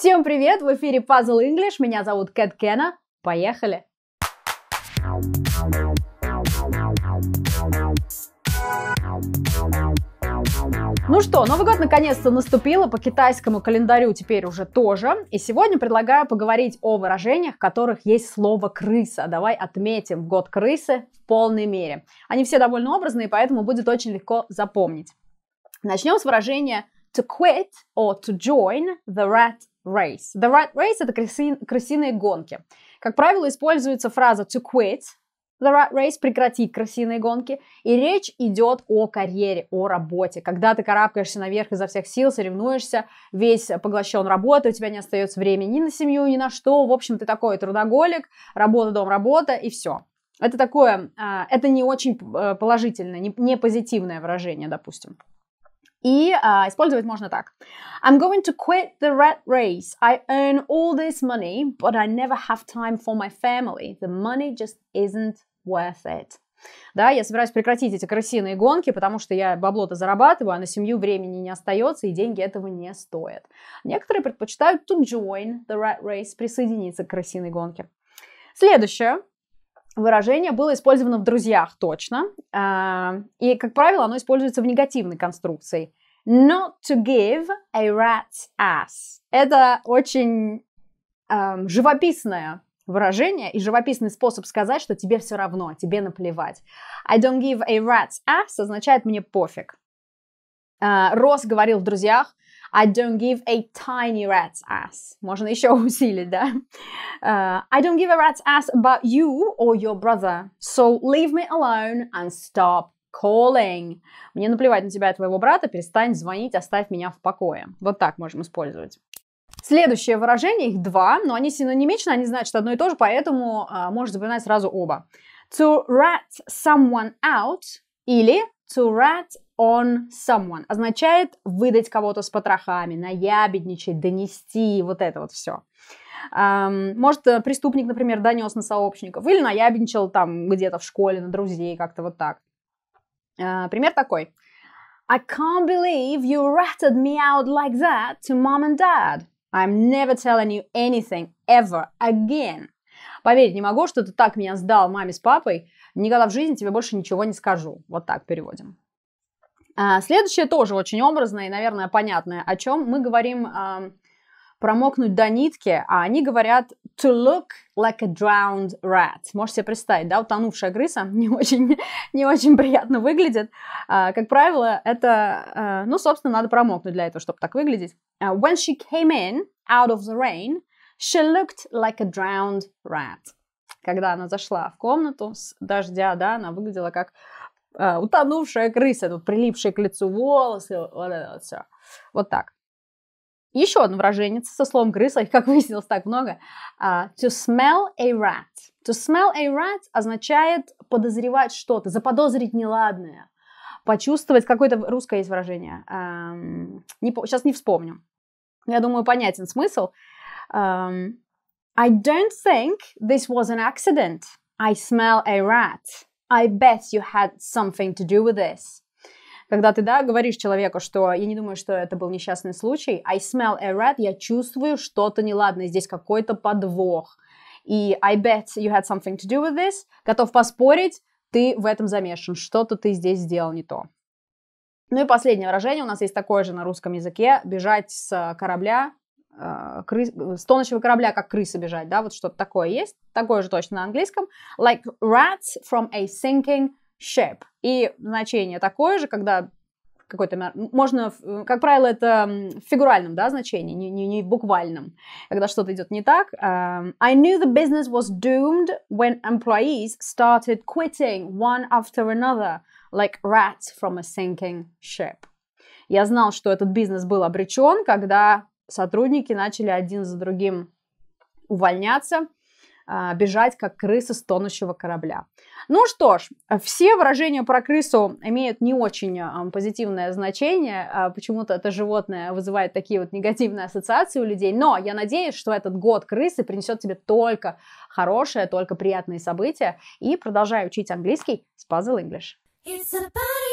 Всем привет! В эфире Puzzle English. Меня зовут Кэт Кена. Поехали! Ну что, Новый год наконец-то наступил, и по китайскому календарю теперь уже тоже. И сегодня предлагаю поговорить о выражениях, в которых есть слово «крыса». Давай отметим год крысы в полной мере. Они все довольно образные, поэтому будет очень легко запомнить. Начнем с выражения to quit or to join the rat race. The rat race – это крыси, крысиные гонки. Как правило, используется фраза to quit – the rat race – прекратить крысиные гонки. И речь идет о карьере, о работе. Когда ты карабкаешься наверх изо всех сил, соревнуешься, весь поглощен работой, у тебя не остается времени ни на семью, ни на что. В общем, ты такой трудоголик, работа, дом, работа и все. Это такое, а, это не очень э, положительное, не позитивное выражение, допустим. И а, использовать можно так. I'm going to quit the rat race. I earn all this money, but I never have time for my family. The money just isn't worth it. Да, я собираюсь прекратить эти крысиные гонки, потому что я бабло-то зарабатываю, а на семью времени не остается, и деньги этого не стоят. Некоторые предпочитают to join the rat race, присоединиться к крысиной гонке. Следующее, выражение было использовано в «друзьях» точно. А, и, как правило, оно используется в негативной конструкции. Not to give a rat's ass. Это очень живописное выражение и живописный способ сказать, что тебе все равно, тебе наплевать. I don't give a rat's ass означает мне пофиг. Э, Росс говорил в «Друзьях», I don't give a tiny rat's ass. Можно еще усилить, да? Uh, I don't give a rat's ass about you or your brother. So leave me alone and stop calling. Мне наплевать на тебя и твоего брата, перестань звонить, оставь меня в покое. Вот так можем использовать. Следующее выражение, их два, но они синонимичны, они значат одно и то же, поэтому а, можно запоминать сразу оба. To rat someone out или to rat on someone означает выдать кого-то с потрохами, наябедничать, донести, вот это вот все. Может, э, преступник, например, донес на сообщников или наябедничал там где-то в школе на друзей, как-то вот так. Э, пример такой. I can't believe you ratted me out like that to mom and dad. I'm never telling you anything ever again. Поверь, не могу, что ты так меня сдал маме с папой. Никогда в жизни тебе больше ничего не скажу. Вот так переводим. А, следующее тоже очень образное и, наверное, понятное. О чем мы говорим а, промокнуть до нитки, а они говорят to look like a drowned rat. Можете себе представить, да, утонувшая крыса не очень, не очень приятно выглядит. Uh, как правило, это, uh, ну, собственно, надо промокнуть для этого, чтобы так выглядеть. А, when she came in out of the rain, She looked like a drowned rat. Когда она зашла в комнату с дождя, да, она выглядела как э, утонувшая крыса, ну, прилипшие к лицу волосы, вот это вот все. Вот так. Еще одно выражение со словом крыса, их, как выяснилось, так много. Uh, to smell a rat. To smell a rat означает подозревать что-то, заподозрить неладное, почувствовать какое-то русское есть выражение. Um, не, сейчас не вспомню. Я думаю, понятен смысл. Um, I don't think this was an accident. I smell a rat. I bet you had something to do with this. Когда ты, да, говоришь человеку, что я не думаю, что это был несчастный случай, I smell a rat, я чувствую что-то неладное, здесь какой-то подвох. И I bet you had something to do with this, готов поспорить, ты в этом замешан, что-то ты здесь сделал не то. Ну и последнее выражение, у нас есть такое же на русском языке, бежать с корабля, а, крыс, э, с тонущего корабля, как крысы бежать, да, вот что-то такое есть, такое же точно на английском, like rats from a sinking ship. И значение такое же, когда какой-то, можно, э, как правило, это в фигуральном, да, значении, не, не, не в буквальном, когда что-то идет не так. Um, I knew the business was doomed when employees started quitting one after another, like rats from a sinking ship. Я знал, что этот бизнес был обречен, когда сотрудники начали один за другим увольняться, а, бежать как крысы с тонущего корабля. Ну что ж, все выражения про крысу имеют не очень а, позитивное значение. А, почему-то это животное вызывает такие вот негативные ассоциации у людей. Но я надеюсь, что этот год крысы принесет тебе только хорошее, только приятные события. И продолжай учить английский с Puzzle English. It's a party.